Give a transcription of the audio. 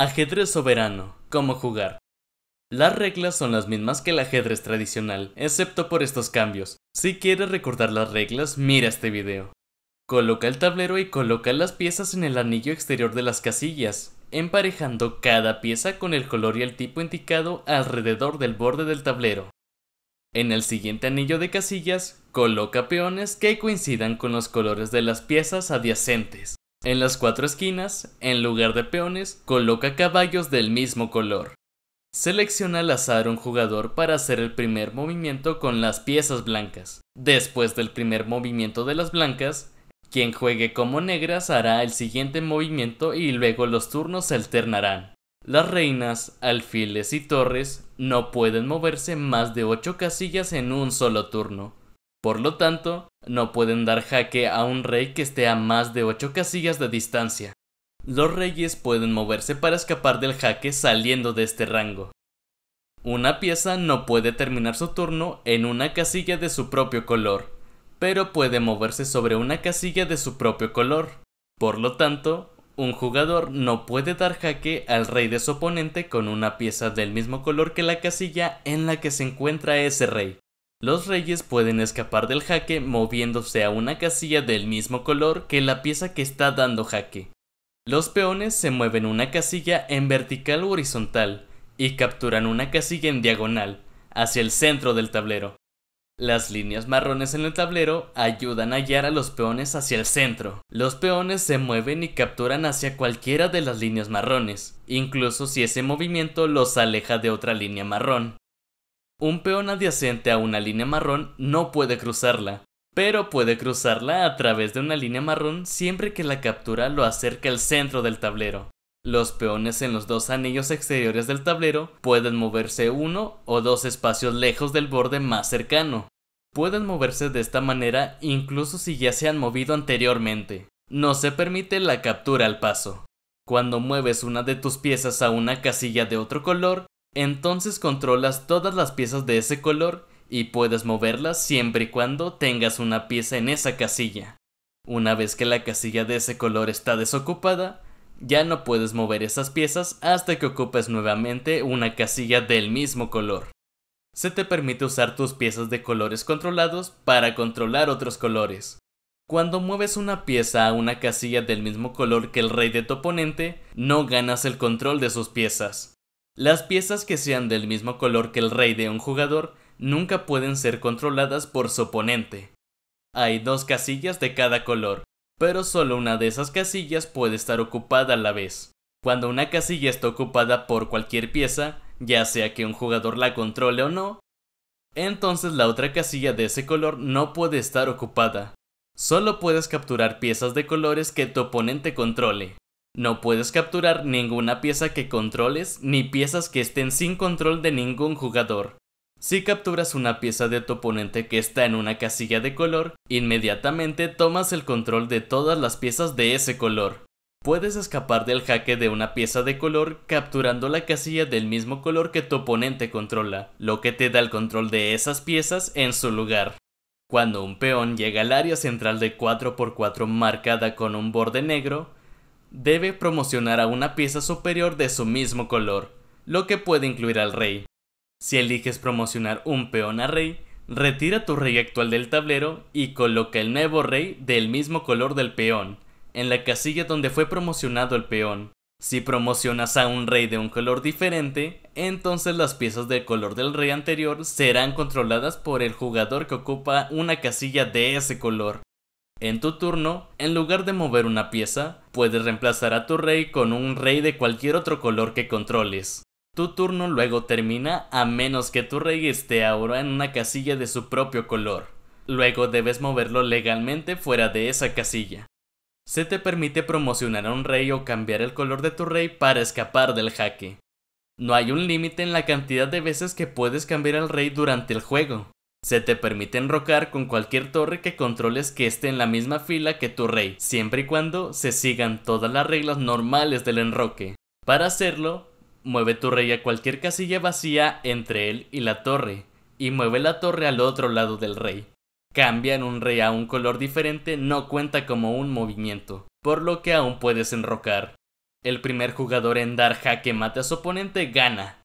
Ajedrez soberano. ¿Cómo jugar? Las reglas son las mismas que el ajedrez tradicional, excepto por estos cambios. Si quieres recordar las reglas, mira este video. Coloca el tablero y coloca las piezas en el anillo exterior de las casillas, emparejando cada pieza con el color y el tipo indicado alrededor del borde del tablero. En el siguiente anillo de casillas, coloca peones que coincidan con los colores de las piezas adyacentes. En las cuatro esquinas, en lugar de peones, coloca caballos del mismo color. Selecciona al azar un jugador para hacer el primer movimiento con las piezas blancas. Después del primer movimiento de las blancas, quien juegue como negras hará el siguiente movimiento y luego los turnos se alternarán. Las reinas, alfiles y torres no pueden moverse más de 8 casillas en un solo turno. Por lo tanto, no pueden dar jaque a un rey que esté a más de 8 casillas de distancia. Los reyes pueden moverse para escapar del jaque saliendo de este rango. Una pieza no puede terminar su turno en una casilla de su propio color, pero puede moverse sobre una casilla de su propio color. Por lo tanto, un jugador no puede dar jaque al rey de su oponente con una pieza del mismo color que la casilla en la que se encuentra ese rey. Los reyes pueden escapar del jaque moviéndose a una casilla del mismo color que la pieza que está dando jaque. Los peones se mueven una casilla en vertical o horizontal y capturan una casilla en diagonal, hacia el centro del tablero. Las líneas marrones en el tablero ayudan a guiar a los peones hacia el centro. Los peones se mueven y capturan hacia cualquiera de las líneas marrones, incluso si ese movimiento los aleja de otra línea marrón. Un peón adyacente a una línea marrón no puede cruzarla, pero puede cruzarla a través de una línea marrón siempre que la captura lo acerque al centro del tablero. Los peones en los dos anillos exteriores del tablero pueden moverse uno o dos espacios lejos del borde más cercano. Pueden moverse de esta manera incluso si ya se han movido anteriormente. No se permite la captura al paso. Cuando mueves una de tus piezas a una casilla de otro color, entonces controlas todas las piezas de ese color y puedes moverlas siempre y cuando tengas una pieza en esa casilla. Una vez que la casilla de ese color está desocupada, ya no puedes mover esas piezas hasta que ocupes nuevamente una casilla del mismo color. Se te permite usar tus piezas de colores controlados para controlar otros colores. Cuando mueves una pieza a una casilla del mismo color que el rey de tu oponente, no ganas el control de sus piezas. Las piezas que sean del mismo color que el rey de un jugador nunca pueden ser controladas por su oponente. Hay dos casillas de cada color, pero solo una de esas casillas puede estar ocupada a la vez. Cuando una casilla está ocupada por cualquier pieza, ya sea que un jugador la controle o no, entonces la otra casilla de ese color no puede estar ocupada. Solo puedes capturar piezas de colores que tu oponente controle. No puedes capturar ninguna pieza que controles ni piezas que estén sin control de ningún jugador. Si capturas una pieza de tu oponente que está en una casilla de color, inmediatamente tomas el control de todas las piezas de ese color. Puedes escapar del jaque de una pieza de color capturando la casilla del mismo color que tu oponente controla, lo que te da el control de esas piezas en su lugar. Cuando un peón llega al área central de 4x4 marcada con un borde negro, Debe promocionar a una pieza superior de su mismo color, lo que puede incluir al rey. Si eliges promocionar un peón a rey, retira tu rey actual del tablero y coloca el nuevo rey del mismo color del peón, en la casilla donde fue promocionado el peón. Si promocionas a un rey de un color diferente, entonces las piezas del color del rey anterior serán controladas por el jugador que ocupa una casilla de ese color. En tu turno, en lugar de mover una pieza, puedes reemplazar a tu rey con un rey de cualquier otro color que controles. Tu turno luego termina a menos que tu rey esté ahora en una casilla de su propio color. Luego debes moverlo legalmente fuera de esa casilla. Se te permite promocionar a un rey o cambiar el color de tu rey para escapar del jaque. No hay un límite en la cantidad de veces que puedes cambiar al rey durante el juego. Se te permite enrocar con cualquier torre que controles que esté en la misma fila que tu rey, siempre y cuando se sigan todas las reglas normales del enroque. Para hacerlo, mueve tu rey a cualquier casilla vacía entre él y la torre, y mueve la torre al otro lado del rey. Cambiar un rey a un color diferente no cuenta como un movimiento, por lo que aún puedes enrocar. El primer jugador en dar jaque mate a su oponente gana,